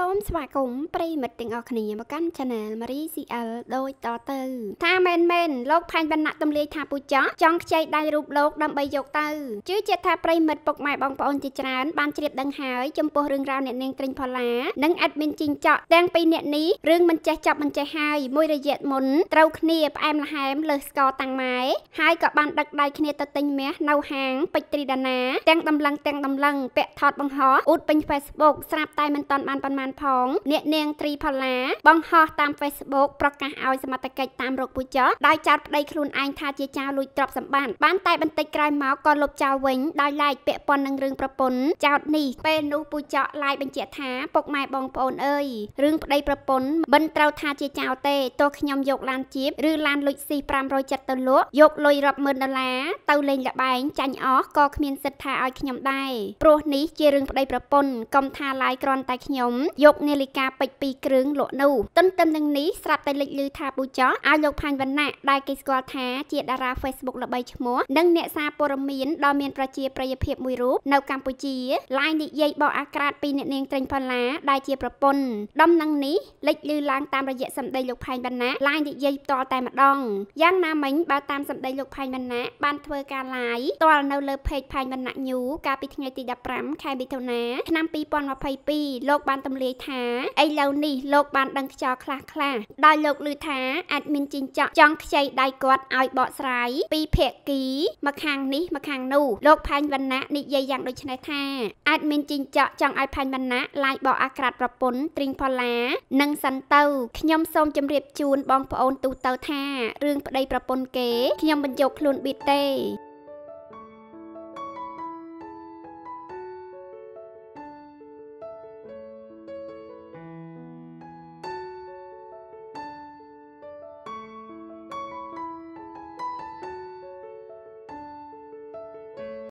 សូមស្វាគមន៍ប្រិមិត្តទាំងអស់គ្នាមកកាន់ Channel Marie CL ដូចតទៅថាមែនមែនលោកផាញ់វណ្ណៈទំលាយថាពូចោះចង់ខ្ចីដៃរូបលោកដើម្បីយកទៅជឿជាក់ថាប្រិមិត្តពុកម៉ែបងប្អូនជាច្រើនបានជ្រាបដឹងហើយចំពោះរឿងរ៉ាវអ្នកនាងត្រិញផល្លានិង admin ជីងចក់ទាំងពីរអ្នកនេះរឿងមិនចេះចប់មិនចេះហើយមួយរយៈមុនត្រូវគ្នាផ្អែមល្ហែមលើស្កតាំងម៉ែហើយក៏បានដឹកដៃគ្នាទៅទិញមាសនៅហាងពេជ្រត្រីដាណាទាំងដំឡឹងទាំងដំឡឹងពាក់ថតបង្ហោះអ៊ូតពេញ Facebook ស្រាប់តែមិនតាន់បានប៉ុន្មានបានផងអ្នកនាងត្រីផល្លាបង្ហោះតាម Facebook ប្រកាសឲ្យសមត្ថកិច្ចតាមរកពូចោះដោយចោទប្តីខ្លួនឯងថាជាចៅលួចទ្រព្យសម្បត្តិបានតែបន្តិចក្រោយមកក៏លុបចោលវិញដោយឡែកពាក់ព័ន្ធនឹងរឿងប្រពន្ធចោទនេះពេលនោះពូចោះឡាយបញ្ជាក់ថាពុកម៉ែបងប្អូនអើយរឿងប្តីប្រពន្ធមិនត្រូវថាជាចៅទេទោះខ្ញុំយកឡានជីបឬឡានលុចស៊ី570ទៅលក់យកលុយរាប់ម៉ឺនដុល្លារទៅលេងល្បែងចាញ់អស់ក៏គ្មានសិទ្ធិថាឲ្យខ្ញុំដែរព្រោះនេះជារឿងប្តីប្រពន្ធកុំថាឡាយក្រន់តែខ្ញុំយកនាឡិកាពេជ្រ2គ្រឿងលក់នោះទន្ទឹមនឹងនេះស្រាប់តែលេចឮថាពូចោះឲ្យលោកផាញ់វណ្ណៈដែលគេស្គាល់ថាជាតារា Facebook ល្បីឈ្មោះនិងអ្នកសារព័ត៌មានដ៏មានប្រជាប្រិយភាពមួយរូបនៅកម្ពុជាឡាយនិយាយបកអាក្រាតពីអ្នកនាងត្រិញផល្លាដែលជាប្រពន្ធដំណឹងនេះលេចឮឡើងតាមរយៈសម្ដីលោកផាញ់វណ្ណៈឡាយនិយាយផ្ទាល់តែម្ដងយ៉ាងណាមិញបើតាមសម្ដីលោកផាញ់វណ្ណៈបានធ្វើការឡាយផ្ទាល់នៅលើเพจផាញ់វណ្ណៈញូកាលពីថ្ងៃទី15ខែមិថុនាឆ្នាំ2022លោកបានទម្លារាយថាឥឡូវនេះលោកបានដឹងខ្យល់ខ្លះខ្លះដោយលោកឮថាអាចមានជីងចក់ចង់ខ្ចីដៃគាត់ឲ្យបកស្រាយពីភាគីមកខាងនេះមកខាងនោះលោកផែនវណ្ណៈនិយាយយ៉ាងដូចនេះថាអាចមានជីងចក់ចង់ឲ្យផែនវណ្ណៈឡាយបកអាក្រាតប្រពន្ធត្រីងផល្លា និងសិនទៅខ្ញុំសូមជម្រាបជូនបងប្អូនទូទៅថារឿងប្តីប្រពន្ធគេខ្ញុំបញ្ចុកខ្លួនប៊ីទេ